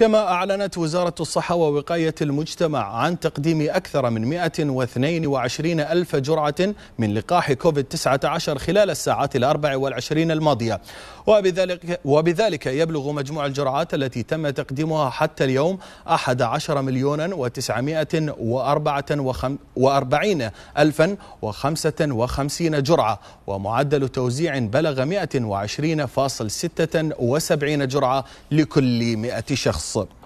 كما أعلنت وزارة الصحة ووقاية المجتمع عن تقديم أكثر من 122 ألف جرعة من لقاح كوفيد-19 خلال الساعات الأربع والعشرين الماضية وبذلك, وبذلك يبلغ مجموع الجرعات التي تم تقديمها حتى اليوم 11 مليون و944 ألفا و55 جرعة ومعدل توزيع بلغ 120.76 جرعة لكل 100 شخص slip